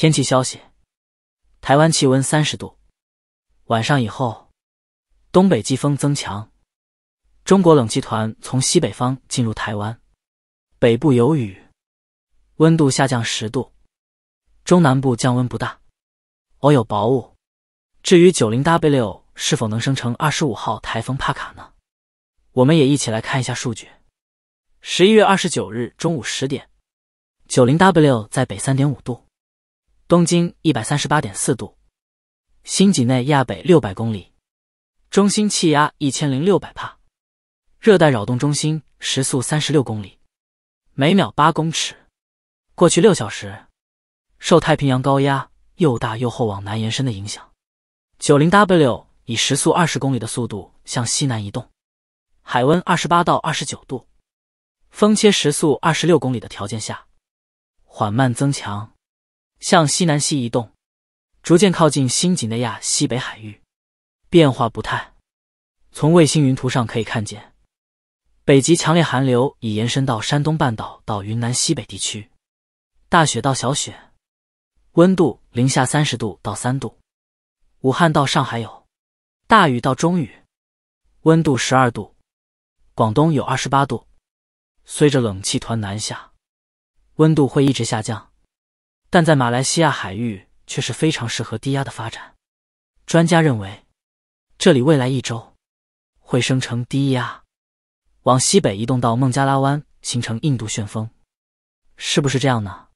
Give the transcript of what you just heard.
天气消息：台湾气温三十度，晚上以后东北季风增强，中国冷气团从西北方进入台湾，北部有雨，温度下降十度，中南部降温不大，偶有薄雾。至于九零 W 是否能生成二十五号台风帕卡呢？我们也一起来看一下数据。十一月二十九日中午十点，九零 W 在北三点五度。东京一百三十八点四度，新几内亚北六百公里，中心气压一千零六百帕，热带扰动中心时速三十六公里，每秒八公尺。过去六小时，受太平洋高压又大又厚往南延伸的影响，90W 以时速二十公里的速度向西南移动。海温二十八到二十九度，风切时速二十六公里的条件下，缓慢增强。向西南西移动，逐渐靠近新几内亚西北海域，变化不太。从卫星云图上可以看见，北极强烈寒流已延伸到山东半岛到云南西北地区，大雪到小雪，温度零下三十度到三度。武汉到上海有大雨到中雨，温度十二度，广东有二十八度。随着冷气团南下，温度会一直下降。但在马来西亚海域却是非常适合低压的发展。专家认为，这里未来一周会生成低压，往西北移动到孟加拉湾，形成印度旋风，是不是这样呢？